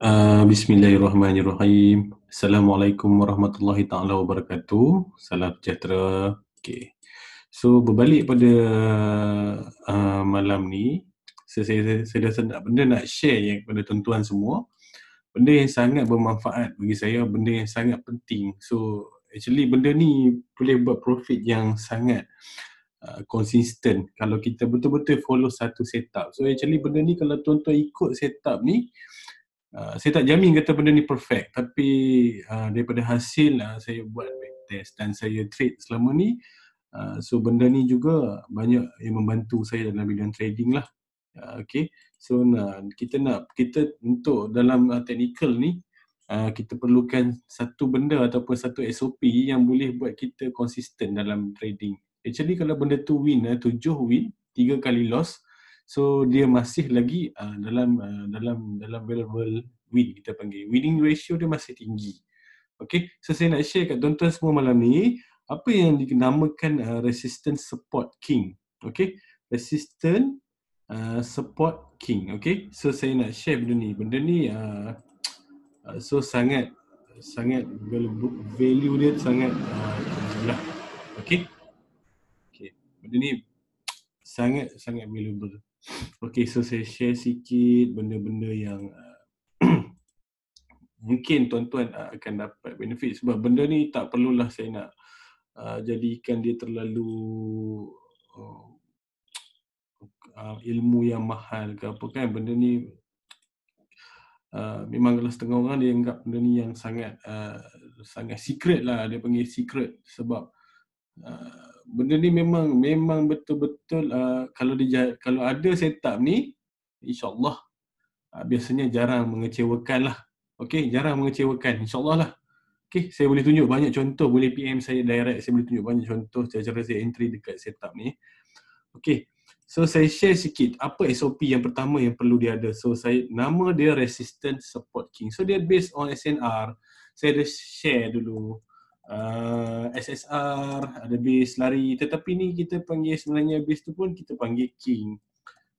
Ah, bismillahirrahmanirrahim. Assalamualaikum warahmatullahi taala wabarakatuh. Salam sejahtera. Okay. So berbalik pada uh, malam ni, saya saya saya, rasa nak benda nak share yang kepada tuan-tuan semua. Benda yang sangat bermanfaat bagi saya, benda yang sangat penting. So actually benda ni boleh buat profit yang sangat ah, konsisten kalau kita betul-betul follow satu setup. So actually benda ni kalau tuan-tuan ikut setup ni, Ah, saya tak jamin kata benda ni perfect tapi uh, daripada hasil uh, saya buat test dan saya trade selama ni uh, so benda ni juga banyak yang membantu saya dalam bidang trading lah uh, okay so nah, kita nak kita untuk dalam uh, technical ni uh, kita perlukan satu benda ataupun satu SOP yang boleh buat kita konsisten dalam trading actually kalau benda tu win uh, tujuh win tiga kali loss So dia masih lagi uh, dalam uh, dalam dalam variable win kita panggil winning ratio dia masih tinggi. Okay, so saya nak share kat tuan-tuan semua malam ni apa yang dinamakan uh, resistance support king. Okay, resistance uh, support king. Okay, so saya nak share benda ni. Benda ni uh, uh, so sangat sangat value dia sangat uh, lah. Okay. Okay. Benda ni sangat sangat valuable. Okay, so saya share sikit benda-benda yang uh, mungkin tuan-tuan uh, akan dapat benefit sebab benda ni tak perlulah saya nak uh, jadikan dia terlalu uh, uh, ilmu yang mahal ke apa kan benda ni uh, memang kalau setengah orang dia anggap benda ni yang sangat uh, sangat secret lah dia panggil secret sebab benda ni memang memang betul-betul uh, kalau di kalau ada setup ni insyaallah uh, biasanya jarang mengecewakan lah. Okey, jarang mengecewakan insyaallah lah. Okey, saya boleh tunjuk banyak contoh, boleh PM saya direct, saya boleh tunjuk banyak contoh cara-cara saya entry dekat setup ni. Okey. So saya share sikit apa SOP yang pertama yang perlu dia ada. So saya nama dia resistance support king. So dia based on SNR. Saya dah share dulu uh, eh, SSR, ada base lari. Tetapi ni kita panggil sebenarnya base tu pun kita panggil king.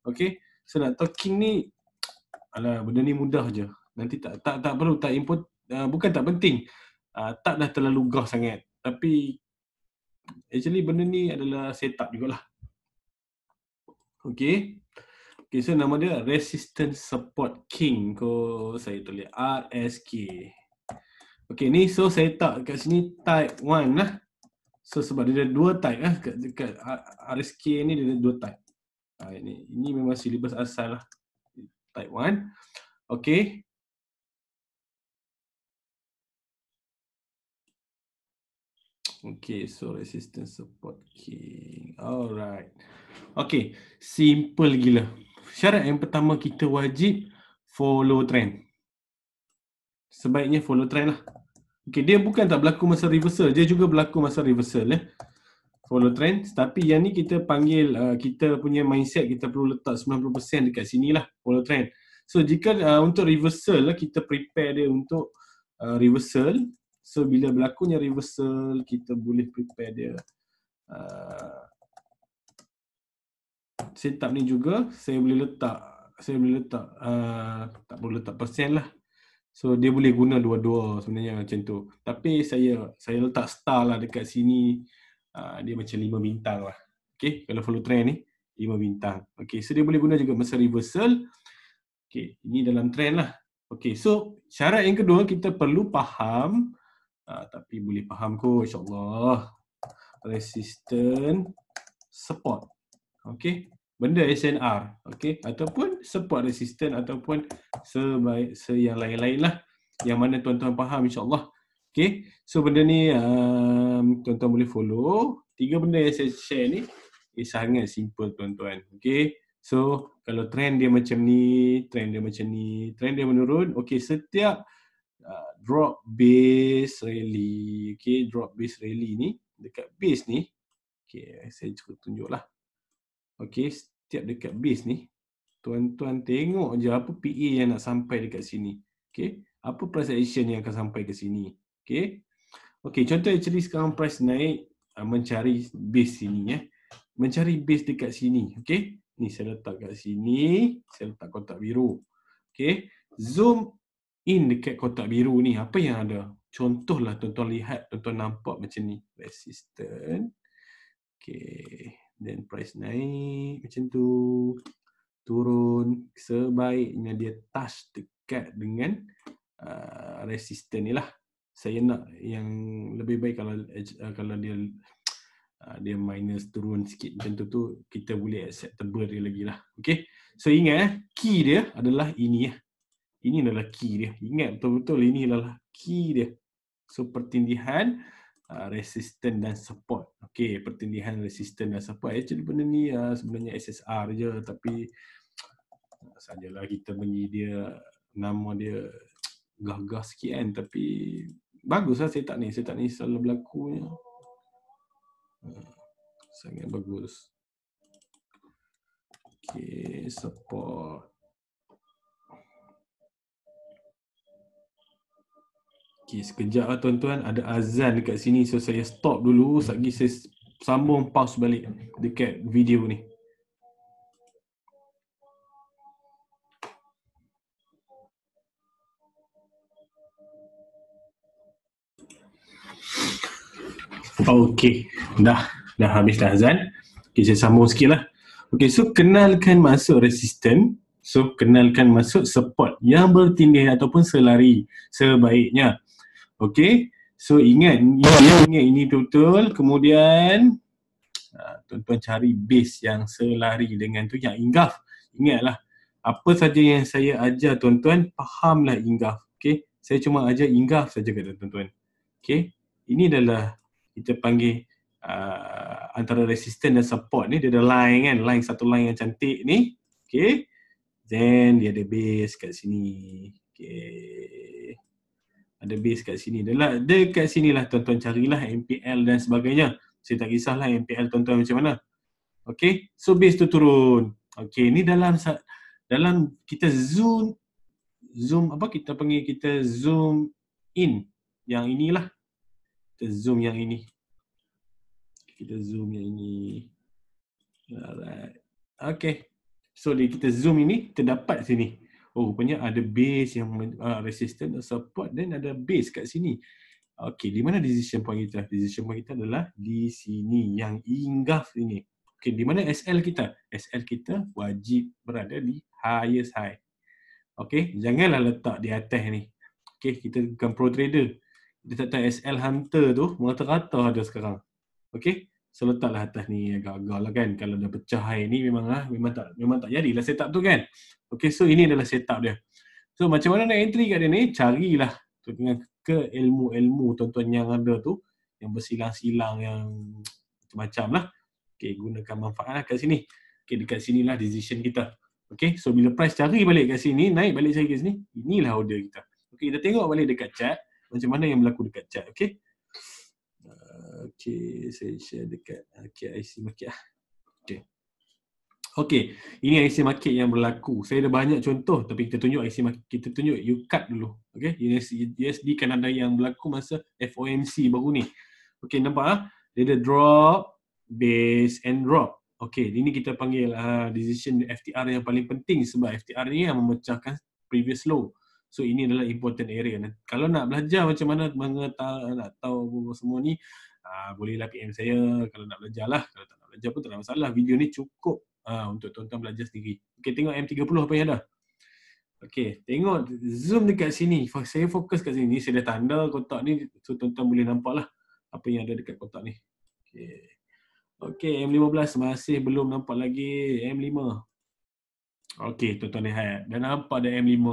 Okay. So nak tahu king ni, alah benda ni mudah je. Nanti tak tak tak perlu, tak input. Uh, eh, bukan tak penting. Uh, tak dah terlalu gah sangat. Tapi actually benda ni adalah setup jugalah. Okay. Okay, so nama dia Resistance Support King. Kau saya tulis RSK. Okay ni so saya tak kat sini type 1 lah. So sebab dia ada dua type lah kat, dekat RSK ni dia ada dua type. Ha, ini, ini memang silibus asal lah. Type 1. Okay. Okay, so resistance support king. Alright. Okay, simple gila. Syarat yang pertama kita wajib follow trend. Sebaiknya follow trend lah. Okay, dia bukan tak berlaku masa reversal. Dia juga berlaku masa reversal. Eh? Follow trend. Tapi yang ni kita panggil, uh, kita punya mindset kita perlu letak 90% dekat sini lah. Follow trend. So, jika uh, untuk reversal lah, kita prepare dia untuk uh, reversal. So, bila berlakunya reversal, kita boleh prepare dia. Uh, setup ni juga, saya boleh letak saya boleh letak uh, tak boleh letak persen lah So dia boleh guna dua-dua sebenarnya macam tu. Tapi saya saya letak star lah dekat sini. Uh, dia macam lima bintang lah. Okay, kalau follow trend ni, lima bintang. Okay, so dia boleh guna juga masa reversal. Okay, ini dalam trend lah. Okay, so syarat yang kedua kita perlu faham. Uh, tapi boleh faham ko, insyaAllah. Resistance support. Okay, benda SNR okey ataupun support resistant ataupun sebaik se yang lain-lain lah yang mana tuan-tuan faham insyaAllah okey so benda ni um, tuan-tuan boleh follow tiga benda yang saya share ni is eh, sangat simple tuan-tuan okey so kalau trend dia macam ni trend dia macam ni trend dia menurun okey setiap uh, drop base rally okey drop base rally ni dekat base ni okey saya cuba tunjuklah Okey, setiap dekat base ni, tuan-tuan tengok je apa PA yang nak sampai dekat sini. Okey, apa price action yang akan sampai ke sini. Okey. Okey, contoh actually sekarang price naik ah, mencari base sini ya. Eh. Mencari base dekat sini. Okey. Ni saya letak kat sini, saya letak kotak biru. Okey. Zoom in dekat kotak biru ni apa yang ada? Contohlah tuan-tuan lihat, tuan-tuan nampak macam ni. resistance. Okey. Then price naik macam tu. Turun sebaiknya dia touch dekat dengan uh, resistance ni lah. Saya nak yang lebih baik kalau uh, kalau dia uh, dia minus turun sikit macam tu tu kita boleh acceptable dia lagi lah okay. so ingat eh, key dia adalah ini eh. ini adalah key dia ingat betul-betul ini adalah key dia so pertindihan uh, Uh, resistant dan support. Okey, pertindihan resistant dan support. Actually benda ni uh, sebenarnya SSR je tapi sajalah kita bagi dia nama dia gagah sikit kan tapi baguslah lah ni. Setak ni selalu berlaku ya. Sangat bagus. Okey, support. Okay, sekejap lah tuan-tuan. Ada azan dekat sini. So, saya stop dulu. Sekejap lagi saya sambung pause balik dekat video ni. Okay, dah. Dah habis dah azan. Okay, saya sambung sikit lah. Okay, so kenalkan masuk resisten. So, kenalkan masuk support yang bertindih ataupun selari sebaiknya. Okay, so ingat, ini ingat ini total. Kemudian, ha, tuan-tuan cari base yang selari dengan tu, yang ingaf. Ingatlah, apa saja yang saya ajar tuan-tuan, fahamlah ingaf. Okay, saya cuma ajar ingaf saja kepada tuan-tuan. Okay, ini adalah kita panggil uh, antara resistance dan support ni. Dia ada line kan, line satu line yang cantik ni. Okay, then dia ada base kat sini. Okay ada base kat sini. Dia, lah, dia kat sini lah tuan-tuan carilah MPL dan sebagainya. Saya tak kisahlah MPL tuan-tuan macam mana. Okay, so base tu turun. Okay, ni dalam dalam kita zoom zoom apa kita panggil kita zoom in yang inilah kita zoom yang ini kita zoom yang ini alright okay so di kita zoom ini terdapat sini oh rupanya ada base yang uh, resistant atau uh, support dan ada base kat sini. Okey, di mana decision point kita? Decision point kita adalah di sini yang inggaf ini. Okey, di mana SL kita? SL kita wajib berada di highest high. Okey, janganlah letak di atas ni. Okey, kita bukan pro trader. Kita tak tahu SL Hunter tu merata-rata ada sekarang. Okey, So letaklah atas ni agak-agak lah kan Kalau dah pecah air ni memang lah Memang tak, memang tak jadilah setup tu kan Okay so ini adalah setup dia So macam mana nak entry kat dia ni Carilah dengan keilmu ilmu-ilmu tuan-tuan yang ada tu Yang bersilang-silang yang macam-macam lah Okay gunakan manfaat lah kat sini Okay dekat sini lah decision kita Okay so bila price cari balik kat sini Naik balik cari kat sini Inilah order kita Okay kita tengok balik dekat chat Macam mana yang berlaku dekat chat okay Okay, saya share dekat uh, KIC Market lah. Okay. Okay, ini IC Market yang berlaku. Saya ada banyak contoh tapi kita tunjuk IC Market. Kita tunjuk UCAT dulu. Okay, USD, USD ada yang berlaku masa FOMC baru ni. Okay, nampak lah. Dia ada drop, base and drop. Okay, ini kita panggil uh, decision FTR yang paling penting sebab FTR ni yang memecahkan previous low. So ini adalah important area. Kalau nak belajar macam mana mengetahui nak tahu semua ni, Ah, bolehlah PM saya kalau nak belajar lah. Kalau tak nak belajar pun tak ada masalah. Video ni cukup uh, untuk tuan-tuan belajar sendiri. Okay, tengok M30 apa yang ada. Okay, tengok zoom dekat sini. Saya fokus kat sini. Saya dah tanda kotak ni. So, tuan-tuan boleh nampak lah apa yang ada dekat kotak ni. Okay. Okay, M15 masih belum nampak lagi. M5. Okay, tuan-tuan lihat. Dah nampak dah M5.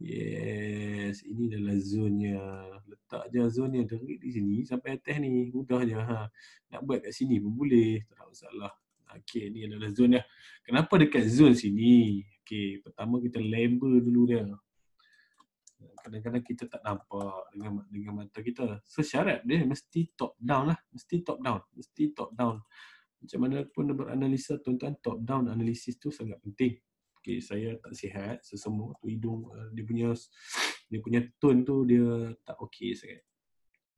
Yes, ini adalah zonnya. Letak je zonnya dari di sini sampai atas ni. Mudah je. Ha. Nak buat kat sini pun boleh. Tak masalah. Okay, ni adalah zonnya. Kenapa dekat zon sini? Okay, pertama kita label dulu dia. Kadang-kadang kita tak nampak dengan dengan mata kita. So, syarat dia mesti top down lah. Mesti top down. Mesti top down. Macam mana pun dia beranalisa tuan-tuan, top down analisis tu sangat penting okay, saya tak sihat sesemua tu hidung uh, dia punya dia punya tone tu dia tak okay. sangat.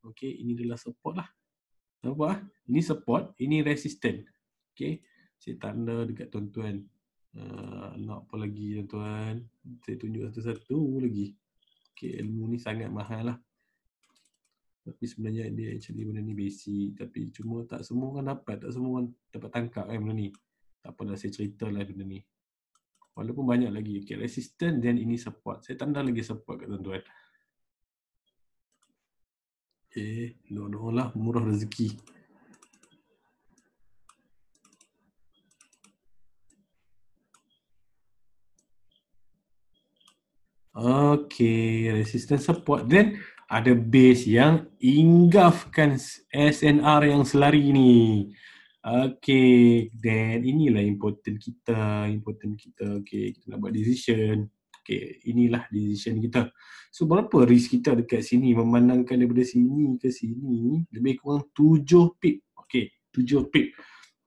Okey, ini adalah support lah. Nampak ah? Ini support, ini resistant. Okay, Saya tanda dekat tuan-tuan. Uh, nak apa lagi tuan-tuan? Saya tunjuk satu-satu lagi. Okay, ilmu ni sangat mahal lah. Tapi sebenarnya dia actually benda ni basic. Tapi cuma tak semua orang dapat. Tak semua orang dapat tangkap kan benda ni. Tak apalah saya cerita lah benda ni walaupun banyak lagi okay, resistance dan ini support saya tanda lagi support kat tuan-tuan eh okay, doa lah murah rezeki Okay, resistance support Then ada base yang inggafkan SNR yang selari ni Okay, then inilah important kita, important kita. Okay, kita nak buat decision. Okay, inilah decision kita. So, berapa risk kita dekat sini? Memandangkan daripada sini ke sini, lebih kurang tujuh pip. Okay, tujuh pip.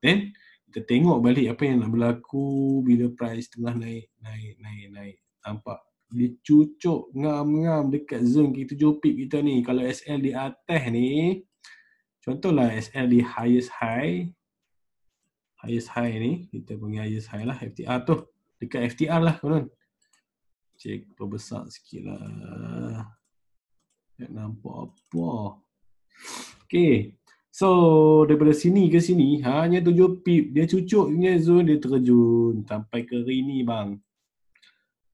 Then, kita tengok balik apa yang nak berlaku bila price tengah naik, naik, naik, naik. Nampak? Dia cucuk ngam-ngam dekat zone kita 7 pip kita ni. Kalau SL di atas ni, Contohlah SL di highest high highest high ni kita panggil highest high lah FTR tu dekat FTR lah kawan, cek perbesar sikit lah tak nampak apa Okay So daripada sini ke sini hanya 7 pip dia cucuk punya zone dia terjun sampai ke ring ni bang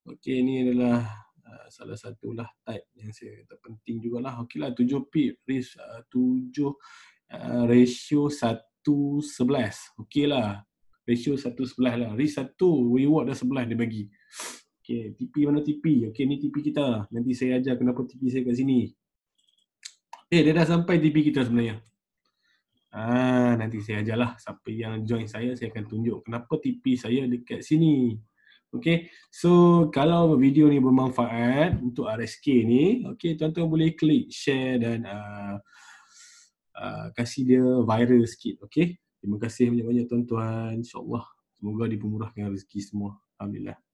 Okay ni adalah uh, salah satu lah type yang saya kata penting jugalah okeylah 7 pip risk 7 uh, uh, ratio 1.11. Okey lah. Ratio 1.11 lah. Risk satu reward dah sebelah dia bagi. Okey, TP mana TP? Okey, ni TP kita. Nanti saya ajar kenapa TP saya kat sini. Eh, dia dah sampai TP kita sebenarnya. Ah, nanti saya lah Siapa yang join saya, saya akan tunjuk kenapa TP saya dekat sini. Okey. So, kalau video ni bermanfaat untuk RSK ni, okey, tuan-tuan boleh klik share dan uh, Ah, kasih dia viral sikit okey terima kasih banyak-banyak tuan-tuan insyaallah semoga dipermurahkan rezeki semua alhamdulillah